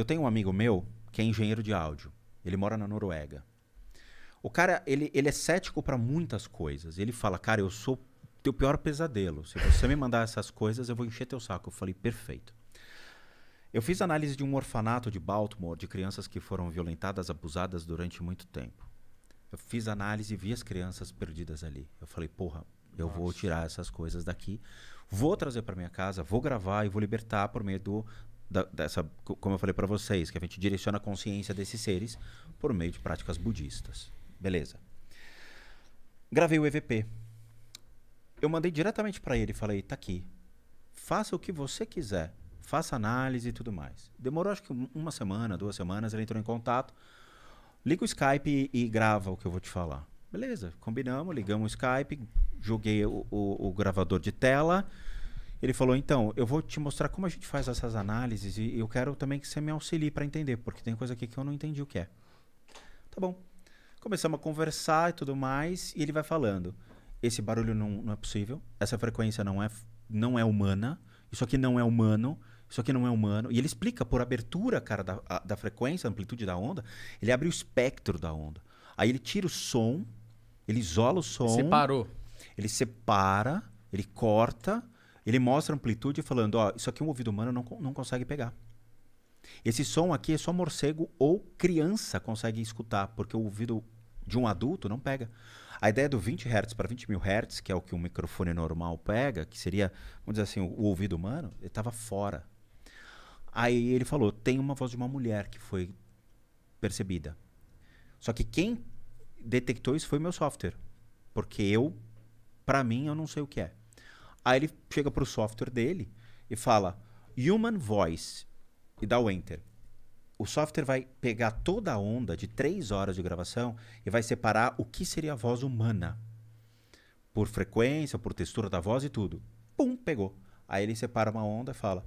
Eu tenho um amigo meu que é engenheiro de áudio. Ele mora na Noruega. O cara, ele, ele é cético para muitas coisas. Ele fala, cara, eu sou teu pior pesadelo. Se você me mandar essas coisas, eu vou encher teu saco. Eu falei, perfeito. Eu fiz análise de um orfanato de Baltimore de crianças que foram violentadas, abusadas durante muito tempo. Eu fiz análise e vi as crianças perdidas ali. Eu falei, porra, eu Nossa. vou tirar essas coisas daqui, vou trazer para minha casa, vou gravar e vou libertar por meio do da, dessa, como eu falei para vocês, que a gente direciona a consciência desses seres por meio de práticas budistas. Beleza. Gravei o EVP. Eu mandei diretamente para ele e falei: tá aqui. Faça o que você quiser. Faça análise e tudo mais. Demorou acho que uma semana, duas semanas. Ele entrou em contato. Liga o Skype e, e grava o que eu vou te falar. Beleza, combinamos, ligamos o Skype, joguei o, o, o gravador de tela ele falou: então, eu vou te mostrar como a gente faz essas análises e eu quero também que você me auxilie para entender, porque tem coisa aqui que eu não entendi o que é. Tá bom. Começamos a conversar e tudo mais, e ele vai falando: esse barulho não, não é possível, essa frequência não é, não é humana, isso aqui não é humano, isso aqui não é humano. E ele explica por abertura, cara, da, a, da frequência, amplitude da onda, ele abre o espectro da onda. Aí ele tira o som, ele isola o som. Separou. Ele separa, ele corta ele mostra amplitude falando, ó, isso aqui um ouvido humano não, não consegue pegar. Esse som aqui é só morcego ou criança consegue escutar, porque o ouvido de um adulto não pega. A ideia do 20 Hz para 20 mil Hz, que é o que um microfone normal pega, que seria, vamos dizer assim, o, o ouvido humano, ele estava fora. Aí ele falou, tem uma voz de uma mulher que foi percebida. Só que quem detectou isso foi meu software, porque eu, para mim, eu não sei o que é. Aí ele chega pro software dele e fala Human Voice e dá o Enter. O software vai pegar toda a onda de três horas de gravação e vai separar o que seria a voz humana. Por frequência, por textura da voz e tudo. Pum, pegou. Aí ele separa uma onda e fala: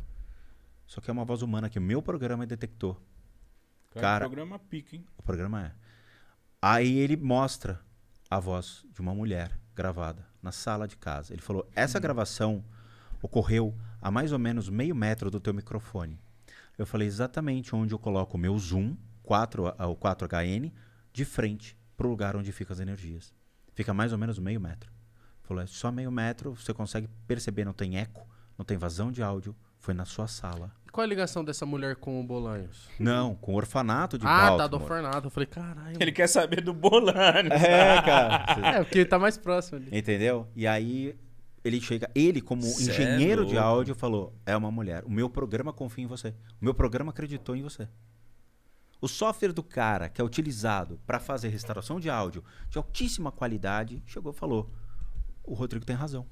Isso aqui é uma voz humana que o meu programa detectou. Cara, Cara o programa pica, hein? O programa é. Aí ele mostra a voz de uma mulher gravada na sala de casa. Ele falou: essa hum. gravação ocorreu a mais ou menos meio metro do teu microfone. Eu falei exatamente onde eu coloco o meu zoom, 4, ah, o 4HN, de frente para o lugar onde ficam as energias. Fica mais ou menos meio metro. Ele falou, é só meio metro, você consegue perceber, não tem eco, não tem vazão de áudio, foi na sua sala. Qual a ligação dessa mulher com o Bolanhos? Não, com o orfanato de ah, tá, Baltimore. Ah, tá, do orfanato. Eu falei, caralho. Ele quer saber do Bolanhos. É, cara. é, porque ele tá mais próximo ali. Entendeu? E aí ele chega, ele como Cê é engenheiro é de áudio falou, é uma mulher. O meu programa confia em você. O meu programa acreditou em você. O software do cara que é utilizado para fazer restauração de áudio de altíssima qualidade chegou e falou: o Rodrigo tem razão.